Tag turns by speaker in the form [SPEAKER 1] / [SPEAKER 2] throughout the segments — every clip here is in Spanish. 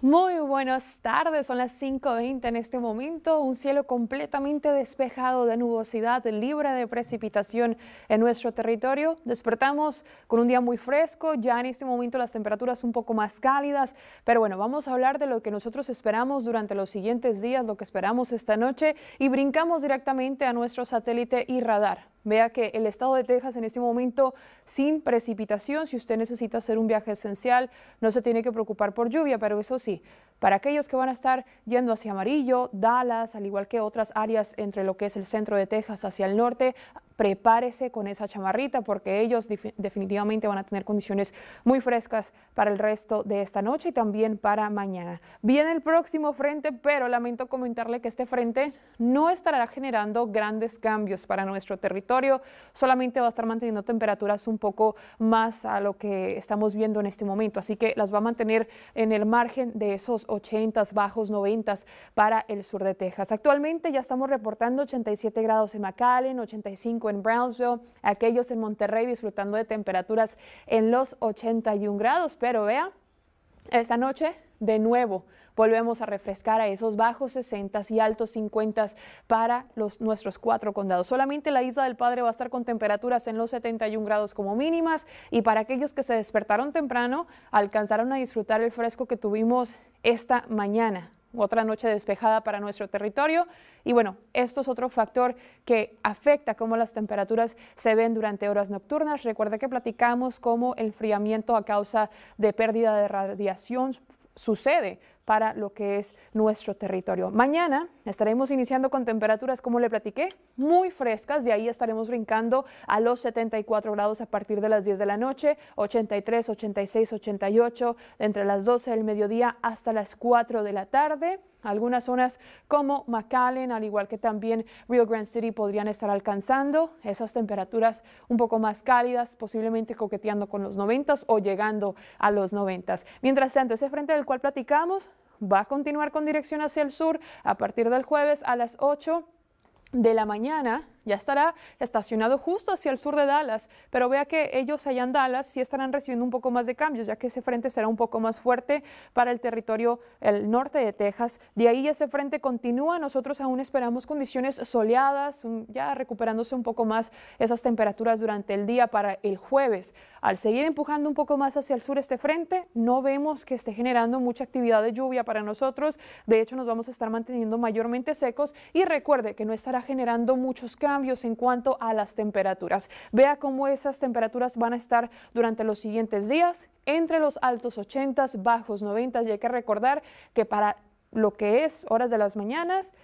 [SPEAKER 1] Muy buenas tardes, son las 5.20 en este momento, un cielo completamente despejado de nubosidad, libre de precipitación en nuestro territorio. Despertamos con un día muy fresco, ya en este momento las temperaturas un poco más cálidas, pero bueno, vamos a hablar de lo que nosotros esperamos durante los siguientes días, lo que esperamos esta noche y brincamos directamente a nuestro satélite y radar. Vea que el estado de Texas en este momento sin precipitación, si usted necesita hacer un viaje esencial, no se tiene que preocupar por lluvia, pero eso sí, para aquellos que van a estar yendo hacia Amarillo, Dallas, al igual que otras áreas entre lo que es el centro de Texas hacia el norte, prepárese con esa chamarrita porque ellos definitivamente van a tener condiciones muy frescas para el resto de esta noche y también para mañana. Viene el próximo frente, pero lamento comentarle que este frente no estará generando grandes cambios para nuestro territorio, solamente va a estar manteniendo temperaturas un poco más a lo que estamos viendo en este momento, así que las va a mantener en el margen de esos 80 bajos 90 para el sur de Texas. Actualmente ya estamos reportando 87 grados en McAllen, 85 en Brownsville, aquellos en Monterrey disfrutando de temperaturas en los 81 grados, pero vea, esta noche de nuevo volvemos a refrescar a esos bajos 60 y altos 50 para los, nuestros cuatro condados. Solamente la isla del Padre va a estar con temperaturas en los 71 grados como mínimas y para aquellos que se despertaron temprano alcanzaron a disfrutar el fresco que tuvimos esta mañana otra noche despejada para nuestro territorio. Y bueno, esto es otro factor que afecta cómo las temperaturas se ven durante horas nocturnas. Recuerda que platicamos cómo el friamiento a causa de pérdida de radiación sucede para lo que es nuestro territorio. Mañana estaremos iniciando con temperaturas, como le platiqué, muy frescas, de ahí estaremos brincando a los 74 grados a partir de las 10 de la noche, 83, 86, 88, entre las 12 del mediodía hasta las 4 de la tarde. Algunas zonas como McAllen, al igual que también Rio Grande City, podrían estar alcanzando esas temperaturas un poco más cálidas, posiblemente coqueteando con los 90 o llegando a los 90. Mientras tanto, ese frente del cual platicamos va a continuar con dirección hacia el sur a partir del jueves a las 8 de la mañana ya estará estacionado justo hacia el sur de Dallas, pero vea que ellos allá en Dallas sí estarán recibiendo un poco más de cambios, ya que ese frente será un poco más fuerte para el territorio el norte de Texas. De ahí ese frente continúa, nosotros aún esperamos condiciones soleadas, ya recuperándose un poco más esas temperaturas durante el día para el jueves. Al seguir empujando un poco más hacia el sur este frente, no vemos que esté generando mucha actividad de lluvia para nosotros, de hecho nos vamos a estar manteniendo mayormente secos y recuerde que no estará generando muchos cambios cambios en cuanto a las temperaturas. Vea cómo esas temperaturas van a estar durante los siguientes días, entre los altos 80, bajos 90 y hay que recordar que para lo que es horas de las mañanas,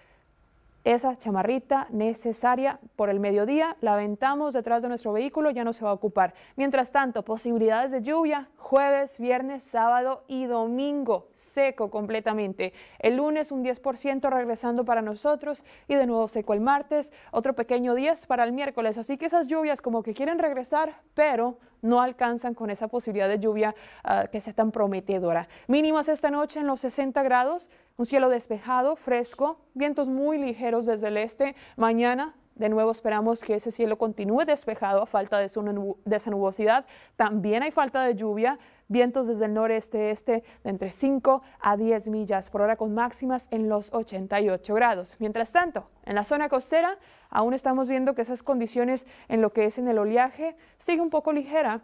[SPEAKER 1] esa chamarrita necesaria por el mediodía, la aventamos detrás de nuestro vehículo, ya no se va a ocupar. Mientras tanto, posibilidades de lluvia jueves, viernes, sábado y domingo, seco completamente. El lunes un 10% regresando para nosotros y de nuevo seco el martes, otro pequeño 10 para el miércoles. Así que esas lluvias como que quieren regresar, pero no alcanzan con esa posibilidad de lluvia ah, que sea tan prometedora. Mínimas esta noche en los 60 grados, un cielo despejado, fresco, vientos muy ligeros desde el este. Mañana de nuevo esperamos que ese cielo continúe despejado a falta de, esa nubosidad. También hay falta de lluvia, vientos desde el noreste-este de entre 5 a 10 millas por hora con máximas en los 88 grados. Mientras tanto, en la zona costera aún estamos viendo que esas condiciones en lo que es en el oleaje sigue un poco ligera,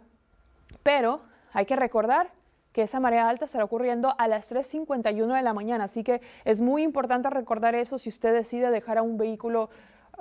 [SPEAKER 1] pero hay que recordar que esa marea alta estará ocurriendo a las 3.51 de la mañana, así que es muy importante recordar eso si usted decide dejar a un vehículo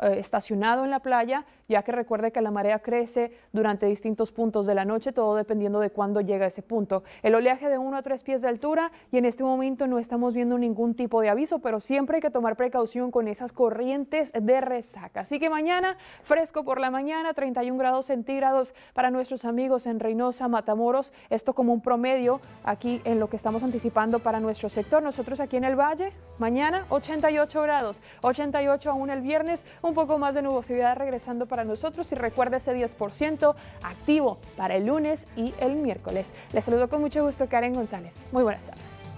[SPEAKER 1] eh, estacionado en la playa, ya que recuerde que la marea crece durante distintos puntos de la noche, todo dependiendo de cuándo llega ese punto. El oleaje de 1 a 3 pies de altura y en este momento no estamos viendo ningún tipo de aviso, pero siempre hay que tomar precaución con esas corrientes de resaca. Así que mañana, fresco por la mañana, 31 grados centígrados para nuestros amigos en Reynosa, Matamoros. Esto como un promedio aquí en lo que estamos anticipando para nuestro sector. Nosotros aquí en el Valle, mañana 88 grados, 88 aún el viernes, un poco más de nubosidad regresando para nosotros y recuerde ese 10% activo para el lunes y el miércoles. Les saludo con mucho gusto Karen González. Muy buenas tardes.